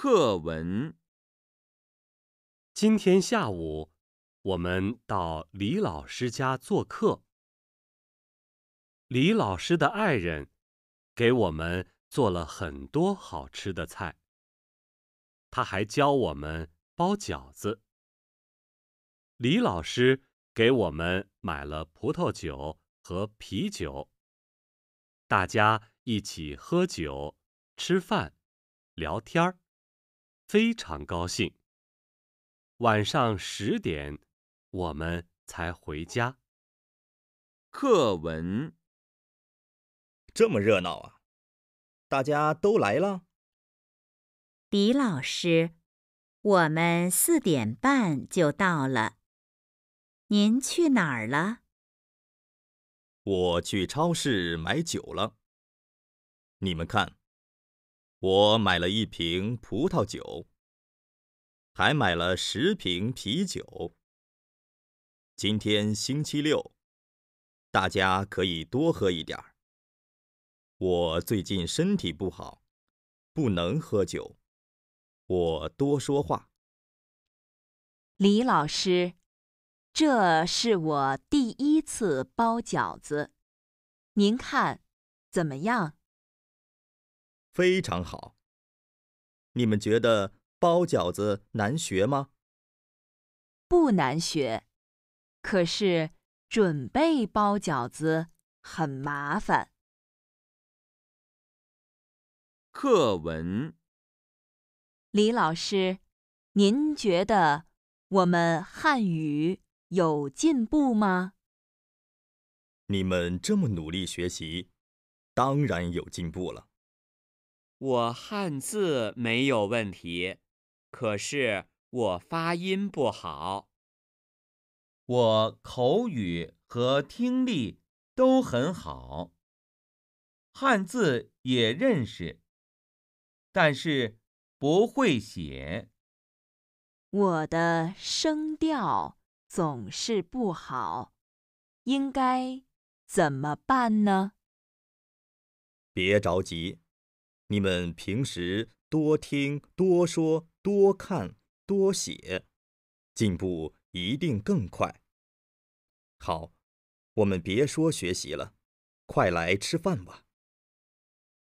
课文。今天下午，我们到李老师家做客。李老师的爱人给我们做了很多好吃的菜。他还教我们包饺子。李老师给我们买了葡萄酒和啤酒。大家一起喝酒、吃饭、聊天儿。非常高兴。晚上十点，我们才回家。课文这么热闹啊，大家都来了。李老师，我们四点半就到了，您去哪儿了？我去超市买酒了。你们看。我买了一瓶葡萄酒，还买了十瓶啤酒。今天星期六，大家可以多喝一点儿。我最近身体不好，不能喝酒。我多说话。李老师，这是我第一次包饺子，您看怎么样？非常好，你们觉得包饺子难学吗？不难学，可是准备包饺子很麻烦。课文，李老师，您觉得我们汉语有进步吗？你们这么努力学习，当然有进步了。我汉字没有问题，可是我发音不好。我口语和听力都很好，汉字也认识，但是不会写。我的声调总是不好，应该怎么办呢？别着急。你们平时多听、多说、多看、多写，进步一定更快。好，我们别说学习了，快来吃饭吧。